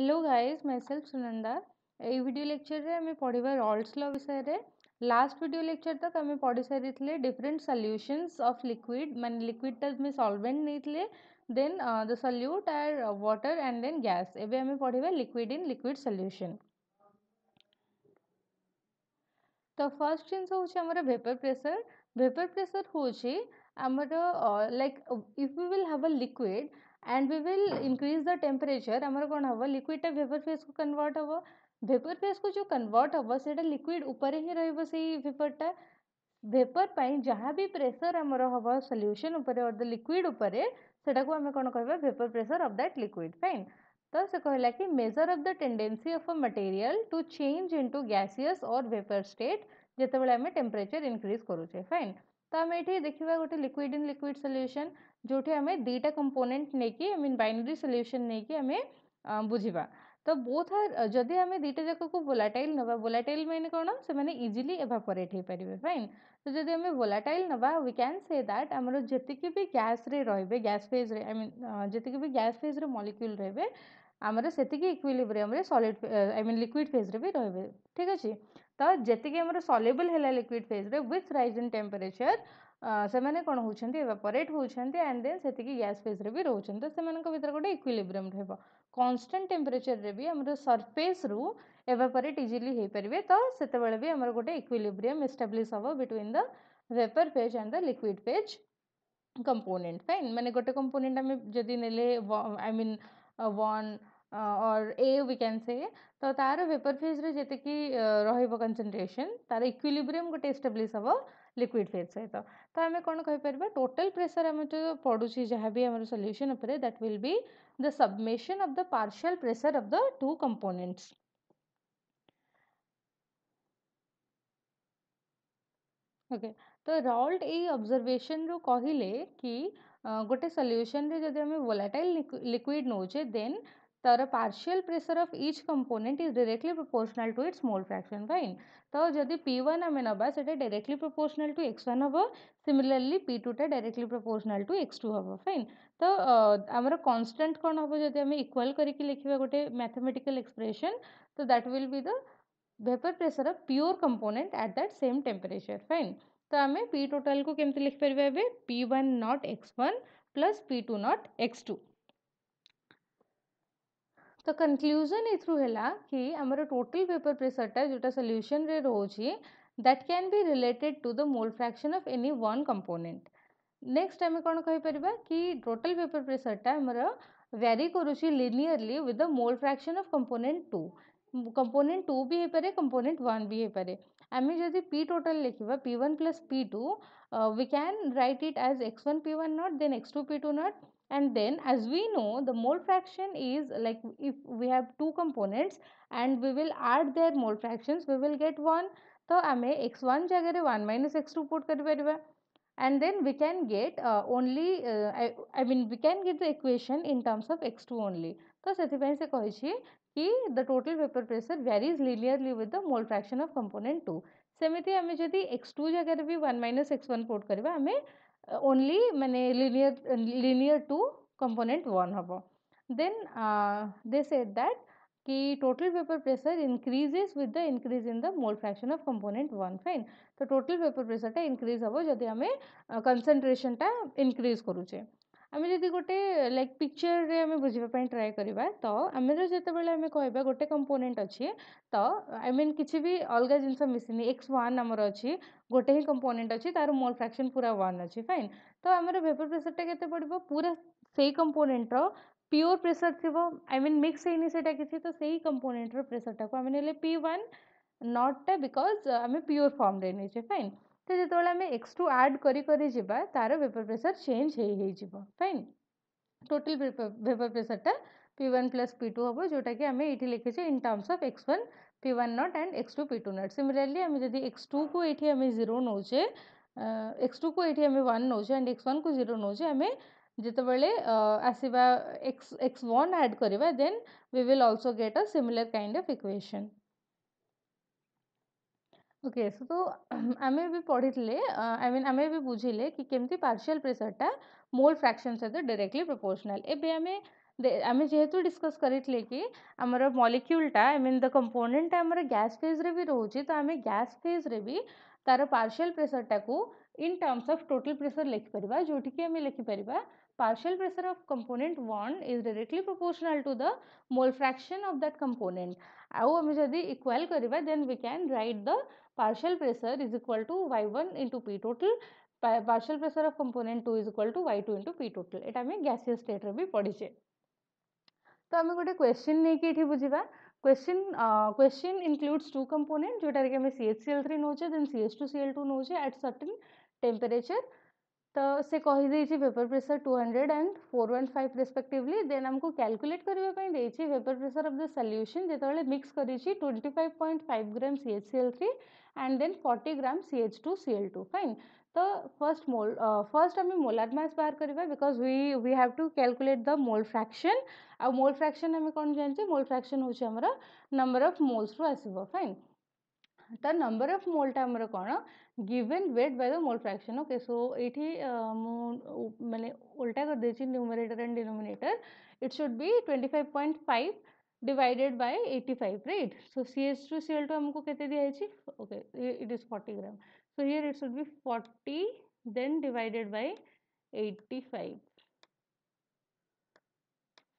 Hello guys myself Sunanda यो lecture रे आम पढ़ा रल्स ल विषय में लास्ट वीडियो लेक्चर तक आम पढ़ी सारी डिफरेन्ट सल्यूशंस अफ लिक्विड मान लिक्विडा तुम्हें सलभेन्ट नहीं then the solute are water and then gas एवं आम पढ़ा लिक्विड इन लिक्विड सल्यूशन तो फर्स्ट जिनस भेपर प्रेसर भेपर प्रेसर हूँ आमर like if you will have a liquid and we will increase the temperature आम कौन हम लिक्विडटा भेपर फेज को कनवर्ट हम भेपर फेज को जो कनवर्ट हम से लिक्विड उपर ही रही भेपरटा भेपर जहाँ भी प्रेसर आमर हम सल्यूशन और द लिक्विड उपरे से को आम कौन कह vapour pressure of that liquid fine तो से कहला कि measure of the tendency of a material to change into gaseous और वेपर स्टेट जो आम टेम्परेचर इनक्रीज करूचे फाइन तो आम ये देखा गोटे लिक्विड इन लिक्विड सल्यूशन जो आम दुईटा कंपोनेंट नहीं बैनरी सल्यूशन नहीं बुझा तो बोथ जदि आम दुटा जाक को वोलाटाइल ना वोलाटाइल मैंने कौन से इजिली एभापोरेट हो पारे फाइन तो जब आम वोलाटाइल ना वी क्या से दैट आम जी भी गैस रे गैस फेज रे आई मीन जीक भी गैस फेज रे मलिक्यूल रेमर से equilibrium solid I mean liquid phase रे भी रे ठीक अच्छे तो जीक आम सलेबल है लिक्विड फेज्रे विथ रईज इन टेम्परेचर से कौन होपरेट होती एंड देन से गैस फेज्रे भी रोचान तो से भर गोटे इक्विलिब्रियम रोक कन्स्टाट टेम्परेचर में भी आम सरफेस रू एवापरेट इजिली हो पारे तो से गोटे इक्विलिब्रियम एस्टाब्लीश हे between the vapour phase and the liquid phase component fine मैंने गोटे कंपोनेंट आम जब ने आई मीन वन और ए वी कैन से तो तार वेपरफेज जीक रनसनट्रेसन तार इक्विलिब्रियम गोटे एस्टाब्लीश हे लिक्विड फेज सहित तो आम कौन कहींपर टोटल प्रेसर आम जो पड़ू जहाँ भी आम solution that will be the submission of the partial pressure of the two components okay तो रल्ट यबजरभेसन रू कहे कि गोटे सल्यूशन जब वोलाटाइल लिक्विड नौचे देन तर partial pressure of each component is directly proportional to its mole fraction fine तो जदि पी वन आम नवा से directly proportional to X one हम सिमिलरली पी टू टा directly proportional to X two हम फाइन तो आम कन्स्टाट कौन हम जब इक्वाल करके लिखा गोटे मैथमेटिकल एक्सप्रेसन तो that will be the vapour pressure of pure component at that same temperature fine तो आम पी टोटाल को कमी लिखिपर एवं P one nought X one plus P two nought X two तो कनक्लूजन यूर है कि आम टोटल पेपर प्रेसरटा जो सल्यूशन रोज दैट क्या भी related to the mole fraction of any one component next आम कौन कहींपर कि टोटल पेपर प्रेसरटा आमर व्यारी करुचरली with the mole fraction of component two component two भी हो पारे कंपोनेंट वन भी हो पाए आम जब पी टोटाल लिखा P one plus P two we क्या write it as X one P one nought then X two P two nought and then as we know the mole fraction is like if we have two components and we will add their mole fractions we will get one so I ame x1 jagare 1 minus x2 put and then we can get uh, only uh, I, mean we can get the equation in terms of x2 only so sethipaise kahichi ki the total vapor pressure varies linearly with the mole fraction of component 2 I ame jodi x2 jagare bhi 1 minus x1 put kariba ame only मैंने linear linear to component one ହେବ then they set that कि total vapour pressure increases with the increase in the mole fraction of component one fine तो total vapour pressure टा increase हम जदि आम कनसनट्रेसन टा increase करुचे आम जब गोटे लाइक पिक्चर में आम बुझापी ट्राए करवा तो आम जो आम कह गोटे कंपोनेंट अच्छे तो आई मीन किसी भी अलग जिनस मिसनी एक्स वन आमर अच्छी गोटे ही कंपोनेंट अच्छी तार मोल फ्राक्शन पूरा वन अच्छी फाइन तो आम भेपर प्रेसरटा के पड़ा पूरा से कंपोनेंट र प्योर प्रेसर थी आई मीन मिक्स हैईनीटा किसी तो से ही कंपोनेंट रेसरटा को आम पी वन नट्टा बिकज आम प्योर फर्म्रे नहीं फाइन तो जो आम एक्स टू आड कर तार वेपर प्रेसर चेंज हो फाइन टोटल वेपर प्रेसरटा P one plus P two हम जोटा कि आम ये लिखे in terms of X one P one nought and X two P two nought similarly आम जब एक्स टू को ये आम जीरो नौचे एक्स टू को ये आम वन नौचे एंड एक्स वन को जीरो नौचे आम जितेबले आसवा एक्स एक्स वन आड करवा then we will also get a similar kind of equation okay so तो आम भी पढ़ी आई मीन आम भी बुझे कि कमी पार्सील प्रेसरटा मोल फ्रैक्शन सहित डायरेक्टली प्रपोर्सनाल एमें आम जेहेतु डिस्कस करें कि आम मलिक्यूलटा आई मीन द कंपोनेंटा आम गैस फेज्रे भी रोचे तो आम गैस फेज्रे भी तार पार्सील प्रेसरटा को in terms of total pressure लिखिपर जोटि कि आम लिखिपर partial pressure of component 1 is directly proportional to the mole fraction of that component. ଆଉ ଆମେ ଯଦି equal କରିବା then we can write the partial pressure is equal to y1 into p total partial pressure of component 2 is equal to y2 into p total. ଏଟା ଆମେ gaseous state ରେ ବି ପଢ଼ିଛେ ତ ଆମେ ଗୋଟେ question ନେଇକି ଏଠି ବୁଝିବା question question includes two component जोटा कि आम C H C L three नौचे then C H two C L two नौचे एट सर्टेन टेम्परेचर तो से कहीदेज vapour pressure two hundred and four one five respectively then आमको क्याकुलेट करने vapour pressure of the solution जो mix कर twenty five point five gram C H C L three and then forty gram C H two C L two fine तो first mole first आम molar mass बाहर करवा because we we have to calculate the mole fraction आ mole fraction आम कौन जानी mole fraction हूँ number of moles रू आस फाइन तर नंबर अफ मोलटा टाइम कौन given weight by the mole fraction okay so ये मुझे ओल्टा कर करदे numerator and denominator it should be five point five divided by eighty five rate so C S two C L two आमको के okay it is 40 gram so here it should be forty then divided by eighty five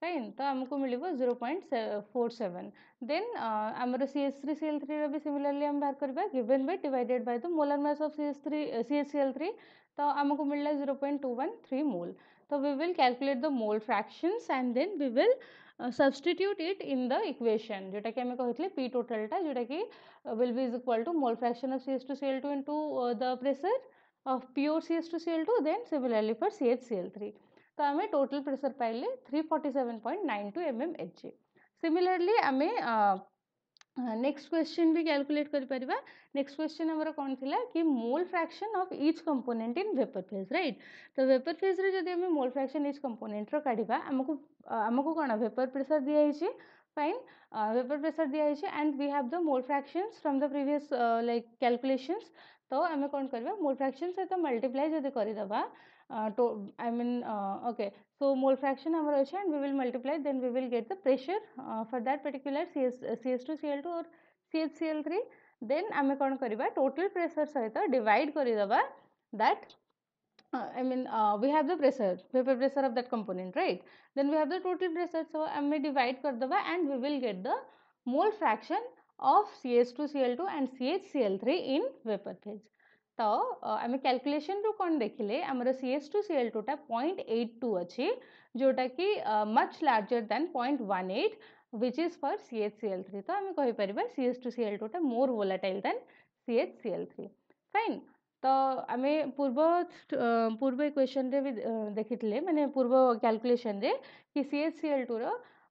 fine तो आमको तो तो मिल zero point four seven then आम C S three C L three भी similarly आम बाहर करवा given by divided by the molar mass of C S three C S C L three तो आमको मिलला zero point to one three mole तो we will calculate the mole fractions and then we will substitute it in the equation जोटा कि आम कही P टोटालटा जोटा कि will be is equal to mole fraction of C S two C L two into the pressure of pure C S two C L two then similarly for C H C L three ତ ଆମେ total pressure ପାଇଲେ three forty seven point nine two M M H G similarly ଆମେ next question ବି calculate କରିପାରିବା next question ଆମର କ'ଣ ଥିଲା କି mole fraction of each component in vapour phase right ତ ଭେପର୍ ଫେଜ୍ରେ ଯଦି ଆମେ ମୋଲ୍ ଫ୍ରାକ୍ସନ୍ ଇଚ୍ କମ୍ପୋନେଣ୍ଟର କାଢ଼ିବା ଆମକୁ ଆମକୁ କ'ଣ ଭେପର୍ ପ୍ରେସର୍ ଦିଆହେଇଛି fine uh, vapor pressure diya and we have the mole fractions from the previous uh, like calculations ତ ଆମେ କ'ଣ କରିବା ମୋଲ୍ ଫ୍ରାକ୍ସନ୍ ସହିତ ମଲ୍ଟିପ୍ଲାଏ ଯଦି କରିଦେବା I mean okay so mole fraction ଆମର ଅଛି and we will multiply then we will get the pressure for that particular C S C S two C L two or C H C L three then ଆମେ କ'ଣ କରିବା total pressure ସହିତ divide କରିଦେବା that I mean, uh, we have the pressure, vapor pressure of that component, right? Then we have the total pressure. So, I may divide kar and we will get the mole fraction of CH2Cl2 and CHCl3 in vapor phase. ତ ଆମେ କ୍ୟାଲକୁଲେସନ୍ରୁ କ'ଣ ଦେଖିଲେ ଆମର CH two CL ଟୁଟା point eight two ଅଛି ଯେଉଁଟାକି much larger than point one eight which is for CH CL three ତ ଆମେ କହିପାରିବା ସିଏଚ୍ ଟୁ ସିଏଲ୍ ଟୁଟା more volatile than CH CL three fine ତ ଆମେ ପୂର୍ବ ପୂର୍ବ ଇକ୍ୱେସନ୍ରେ ବି ଦେଖିଥିଲେ ମାନେ ପୂର୍ବ କ୍ୟାଲକୁଲେସନ୍ରେ କି ସିଏଚ୍ ସିଏଲ୍ ଟୁର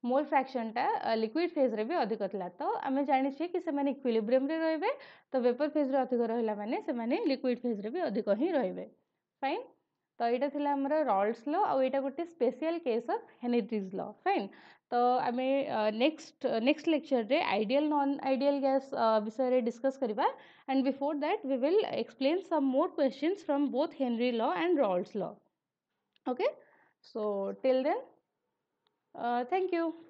ମୋଲ୍ ଫ୍ରାକ୍ସନ୍ଟା ଲିକ୍ୱିଡ଼ ଫେଜ୍ରେ ବି ଅଧିକ ଥିଲା ତ ଆମେ ଜାଣିଛେ କି ସେମାନେ ଇକ୍ୱିଲିବ୍ରିୟମ୍ରେ ରହିବେ ତ ଭେପର୍ ଫେଜ୍ରେ ଅଧିକ ରହିଲା ମାନେ ସେମାନେ ଲିକ୍ୱିଡ଼ ଫେଜ୍ରେ ବି ଅଧିକ ହିଁ ରହିବେ ଫାଇନ୍ ତ ଏଇଟା ଥିଲା ଆମର ରଲ୍ସ ଲ ଆଉ ଏଇଟା ଗୋଟେ special case of Henry's law fine ତ ଆମେ ନେକ୍ସଟ ନେକ୍ସଟ ଲେକ୍ଚରରେ ଆଇଡ଼ିଆଲ୍ ନନ୍ ଆଇଡ଼ିଆଲ୍ ଗ୍ୟାସ୍ ବିଷୟରେ ଡିସ୍କସ୍ କରିବା and before that we will explain some more questions from both Henry law and Raoult's law okay so till then Uh, thank you.